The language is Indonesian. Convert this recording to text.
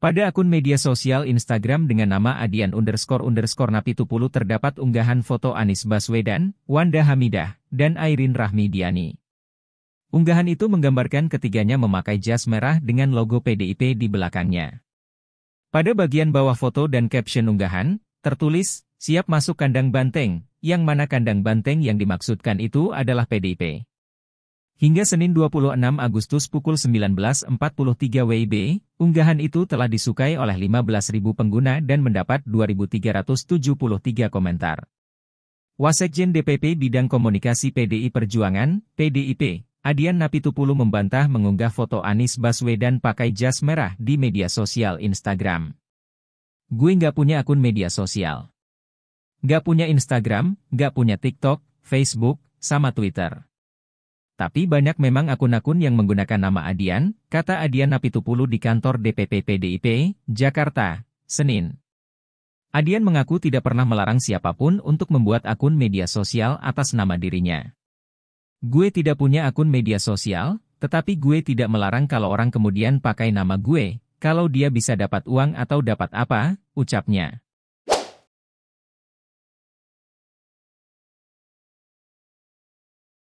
Pada akun media sosial Instagram dengan nama adian underscore underscore Napi napitupulu terdapat unggahan foto Anis Baswedan, Wanda Hamidah, dan Airin Rahmi Unggahan itu menggambarkan ketiganya memakai jas merah dengan logo PDIP di belakangnya. Pada bagian bawah foto dan caption unggahan, tertulis, siap masuk kandang banteng, yang mana kandang banteng yang dimaksudkan itu adalah PDIP. Hingga Senin 26 Agustus pukul 19.43 WIB, Unggahan itu telah disukai oleh 15.000 pengguna dan mendapat 2.373 komentar. Wasekjen DPP Bidang Komunikasi PDI Perjuangan, PDIP, Adian Napitupulu membantah mengunggah foto Anies Baswedan pakai jas merah di media sosial Instagram. Gue nggak punya akun media sosial. Nggak punya Instagram, nggak punya TikTok, Facebook, sama Twitter. Tapi banyak memang akun-akun yang menggunakan nama Adian, kata Adian Apitupulu di kantor DPP PDIP, Jakarta, Senin. Adian mengaku tidak pernah melarang siapapun untuk membuat akun media sosial atas nama dirinya. Gue tidak punya akun media sosial, tetapi gue tidak melarang kalau orang kemudian pakai nama gue, kalau dia bisa dapat uang atau dapat apa, ucapnya.